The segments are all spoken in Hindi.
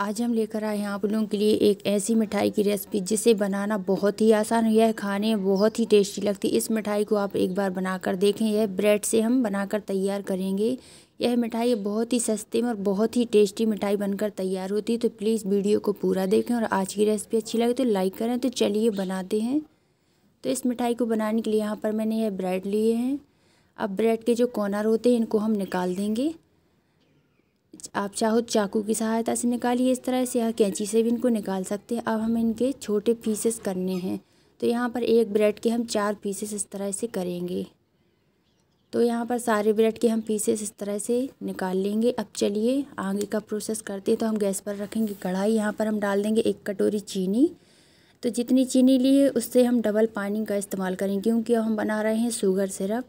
आज हम लेकर आए हैं आप लोगों के लिए एक ऐसी मिठाई की रेसिपी जिसे बनाना बहुत ही आसान है यह खाने में बहुत ही टेस्टी लगती है इस मिठाई को आप एक बार बनाकर देखें यह ब्रेड से हम बनाकर तैयार करेंगे यह मिठाई बहुत ही सस्ते में और बहुत ही टेस्टी मिठाई बनकर तैयार होती है तो प्लीज़ वीडियो को पूरा देखें और आज की रेसिपी अच्छी लगे तो लाइक करें तो चलिए बनाते हैं तो इस मिठाई को बनाने के लिए यहाँ पर मैंने यह ब्रेड लिए हैं अब ब्रेड के जो कॉर्नर होते हैं इनको हम निकाल देंगे आप चाहो तो चाकू की सहायता से निकालिए इस तरह से या कैंची से भी इनको निकाल सकते हैं अब हम इनके छोटे पीसेस करने हैं तो यहाँ पर एक ब्रेड के हम चार पीसेस इस तरह से करेंगे तो यहाँ पर सारे ब्रेड के हम पीसेस इस तरह से निकाल लेंगे अब चलिए आगे का प्रोसेस करते हैं तो हम गैस पर रखेंगे कढ़ाई यहाँ पर हम डाल देंगे एक कटोरी चीनी तो जितनी चीनी ली है उससे हम डबल पानी का इस्तेमाल करेंगे क्योंकि अब हम बना रहे हैं शुगर सिरप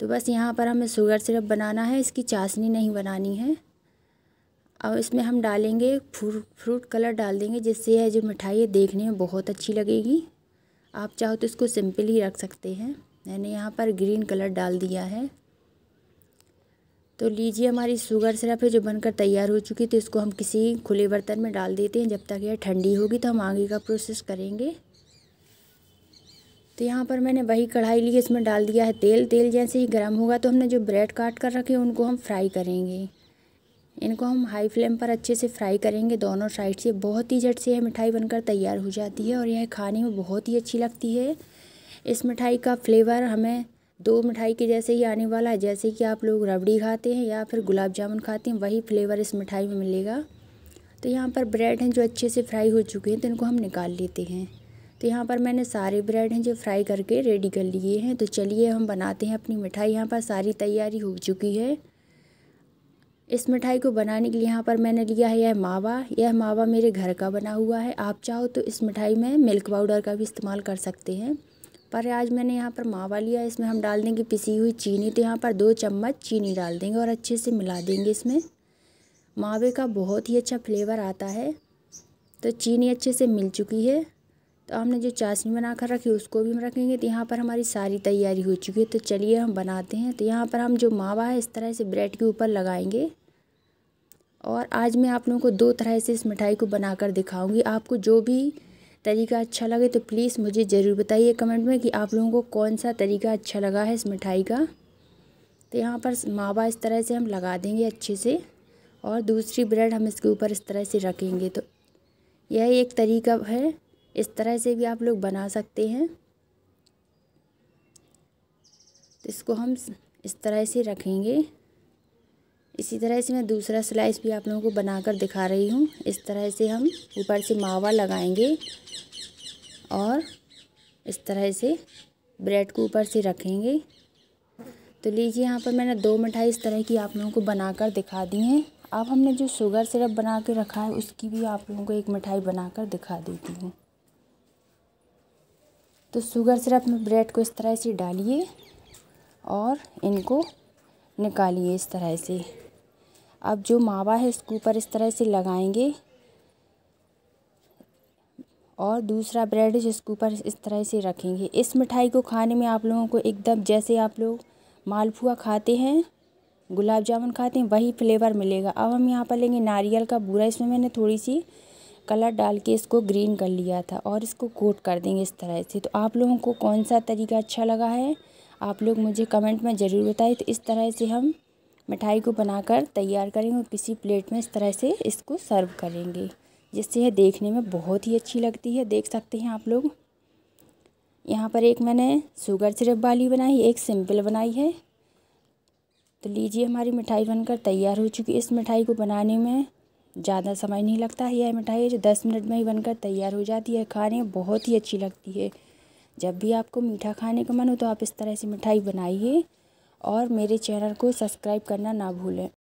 तो बस यहाँ पर हमें शुगर सिरप बनाना है इसकी चाशनी नहीं बनानी है और इसमें हम डालेंगे फ्रूट फ्रूट कलर डाल देंगे जिससे यह जो मिठाई है देखने में बहुत अच्छी लगेगी आप चाहो तो इसको सिंपल ही रख सकते हैं मैंने यहाँ पर ग्रीन कलर डाल दिया है तो लीजिए हमारी शुगर सिरप है जो बनकर तैयार हो चुकी तो इसको हम किसी खुले बर्तन में डाल देते हैं जब तक यह ठंडी होगी तो हम आगे का प्रोसेस करेंगे तो यहाँ पर मैंने वही कढ़ाई ली है इसमें डाल दिया है तेल तेल जैसे ही गर्म होगा तो हमने जो ब्रेड काट कर रखे उनको हम फ्राई करेंगे इनको हम हाई फ्लेम पर अच्छे से फ्राई करेंगे दोनों साइड से बहुत ही झट से यह मिठाई बनकर तैयार हो जाती है और यह खाने में बहुत ही अच्छी लगती है इस मिठाई का फ्लेवर हमें दो मिठाई के जैसे ही आने वाला है जैसे कि आप लोग रबड़ी खाते हैं या फिर गुलाब जामुन खाते हैं वही फ्लेवर इस मिठाई में मिलेगा तो यहाँ पर ब्रेड हैं जो अच्छे से फ्राई हो चुके हैं तो इनको हम निकाल लेते हैं तो यहाँ पर मैंने सारे ब्रेड हैं जो फ्राई करके रेडी कर लिए हैं तो चलिए हम बनाते हैं अपनी मिठाई यहाँ पर सारी तैयारी हो चुकी है इस मिठाई को बनाने के लिए यहाँ पर मैंने लिया है यह मावा यह मावा मेरे घर का बना हुआ है आप चाहो तो इस मिठाई में मिल्क पाउडर का भी इस्तेमाल कर सकते हैं पर आज मैंने यहाँ पर मावा लिया इसमें हम डाल देंगे पिसी हुई चीनी तो यहाँ पर दो चम्मच चीनी डाल देंगे और अच्छे से मिला देंगे इसमें मावे का बहुत ही अच्छा फ्लेवर आता है तो चीनी अच्छे से मिल चुकी है तो हमने जो चाशनी बना कर रखी उसको भी हम रखेंगे तो यहाँ पर हमारी सारी तैयारी हो चुकी है तो चलिए हम बनाते हैं तो यहाँ पर हम जो मावा है इस तरह से ब्रेड के ऊपर लगाएंगे और आज मैं आप लोगों को दो तरह से इस मिठाई को बनाकर दिखाऊंगी आपको जो भी तरीका अच्छा लगे तो प्लीज़ मुझे ज़रूर बताइए कमेंट में कि आप लोगों को कौन सा तरीका अच्छा लगा है इस मिठाई का तो यहाँ पर मावा इस तरह से हम लगा देंगे अच्छे से और दूसरी ब्रेड हम इसके ऊपर इस तरह से रखेंगे तो यह एक तरीका है इस तरह से भी आप लोग बना सकते हैं तो इसको हम इस तरह से रखेंगे इसी तरह से मैं दूसरा स्लाइस भी आप लोगों को बनाकर दिखा रही हूँ इस तरह से हम ऊपर से मावा लगाएंगे और इस तरह से ब्रेड को ऊपर से रखेंगे तो लीजिए यहाँ पर मैंने दो मिठाई इस तरह की आप लोगों को बनाकर दिखा दी हैं अब हमने जो शुगर सिरप बना के रखा है उसकी भी आप लोगों को एक मिठाई बनाकर दिखा देती हूँ तो शुगर सिरप में ब्रेड को इस तरह से डालिए और इनको निकालिए इस तरह से अब जो मावा है इसके ऊपर इस तरह से लगाएंगे और दूसरा ब्रेड है जिसके ऊपर इस तरह से रखेंगे इस मिठाई को खाने में आप लोगों को एकदम जैसे आप लोग मालपुआ खाते हैं गुलाब जामुन खाते हैं वही फ्लेवर मिलेगा अब हम यहाँ पर लेंगे नारियल का बूरा इसमें मैंने थोड़ी सी कलर डाल के इसको ग्रीन कर लिया था और इसको कोट कर देंगे इस तरह से तो आप लोगों को कौन सा तरीका अच्छा लगा है आप लोग मुझे कमेंट में ज़रूर बताएं तो इस तरह से हम मिठाई को बनाकर तैयार करेंगे और किसी प्लेट में इस तरह से इसको सर्व करेंगे जिससे यह देखने में बहुत ही अच्छी लगती है देख सकते हैं आप लोग यहाँ पर एक मैंने शुगर सिरप वाली बनाई एक सिंपल बनाई है तो लीजिए हमारी मिठाई बनकर तैयार हो चुकी इस मिठाई को बनाने में ज़्यादा समय नहीं लगता है यह मिठाई जो दस मिनट में ही बनकर तैयार हो जाती है खाने में बहुत ही अच्छी लगती है जब भी आपको मीठा खाने का मन हो तो आप इस तरह से मिठाई बनाइए और मेरे चैनल को सब्सक्राइब करना ना भूलें